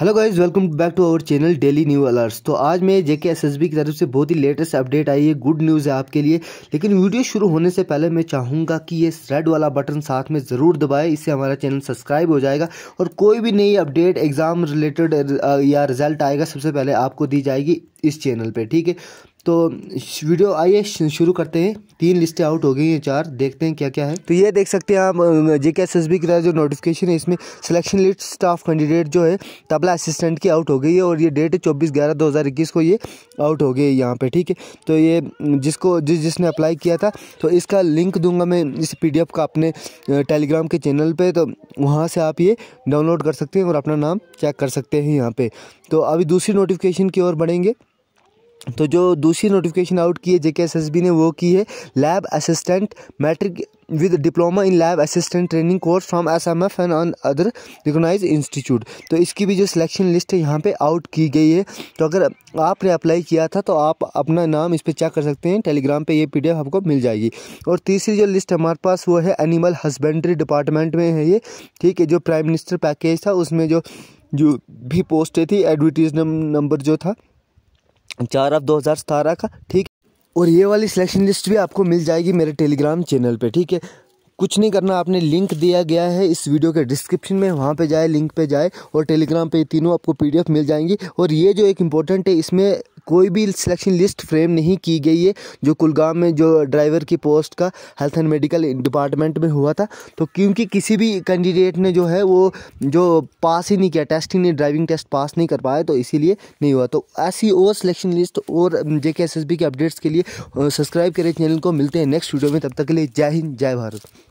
hello guys welcome back to our channel daily new alerts तो आज मैं जेके SSB की तरफ से बहुत ही लेटेस्ट अपडेट आई है गुड न्यूज़ है आपके लिए लेकिन वीडियो शुरू होने से पहले मैं चाहूँगा कि ये रेड वाला बटन साथ में ज़रूर दबाएं इससे हमारा चैनल सब्सक्राइब हो जाएगा और कोई भी नई अपडेट एग्ज़ाम रिलेटेड या रिजल्ट आएगा सबसे पहले आपको दी जाएगी इस चैनल पर ठीक है तो वीडियो आइए शुरू करते हैं तीन लिस्टें आउट हो गई हैं चार देखते हैं क्या क्या है तो ये देख सकते हैं आप J K S S B जो नोटिफिकेशन है इसमें सिलेक्शन लिस्ट स्टाफ कैंडिडेट जो है तबला असिस्टेंट की आउट हो गई है और ये डेट है चौबीस ग्यारह दो हज़ार इक्कीस को ये आउट हो गई है यहाँ पे ठीक है तो ये जिसको जिस जिसने अप्लाई किया था तो इसका लिंक दूंगा मैं इस पी डी एफ का अपने टेलीग्राम के चैनल पर तो वहाँ से आप ये डाउनलोड कर सकते हैं और अपना नाम चेक कर सकते हैं यहाँ पर तो अभी दूसरी नोटिफिकेशन की ओर बढ़ेंगे तो जो दूसरी नोटिफिकेशन आउट की है जेके एस ने वो की है lab assistant matric with diploma in lab assistant training course from S M F and on other recognise institute तो इसकी भी जो सिलेक्शन लिस्ट है यहाँ पे आउट की गई है तो अगर आपने अप्लाई किया था तो आप अपना नाम इस पर चेक कर सकते हैं टेलीग्राम पे ये पीडीएफ आपको मिल जाएगी और तीसरी जो लिस्ट हमारे पास वो है एनिमल हस्बेंड्री डिपार्टमेंट में है ये ठीक है जो प्राइम मिनिस्टर पैकेज था उसमें जो जो भी पोस्टें थी एडवर्टीज नंबर जो था चार अब दो हज़ार सतारह का ठीक और ये वाली सिलेक्शन लिस्ट भी आपको मिल जाएगी मेरे टेलीग्राम चैनल पे ठीक है कुछ नहीं करना आपने लिंक दिया गया है इस वीडियो के डिस्क्रिप्शन में वहाँ पे जाए लिंक पे जाए और टेलीग्राम पे तीनों आपको पीडीएफ मिल जाएंगी और ये जो एक इम्पोर्टेंट है इसमें कोई भी सिलेक्शन लिस्ट फ्रेम नहीं की गई है जो कुलगाम में जो ड्राइवर की पोस्ट का हेल्थ एंड मेडिकल डिपार्टमेंट में हुआ था तो क्योंकि किसी भी कैंडिडेट ने जो है वो जो पास ही नहीं किया टेस्ट ही नहीं ड्राइविंग टेस्ट पास नहीं कर पाया तो इसीलिए नहीं हुआ तो ऐसी और सिलेक्शन लिस्ट और जे के अपडेट्स के लिए सब्सक्राइब करें चैनल को मिलते हैं नेक्स्ट वीडियो में तब तक के लिए जय हिंद जय भारत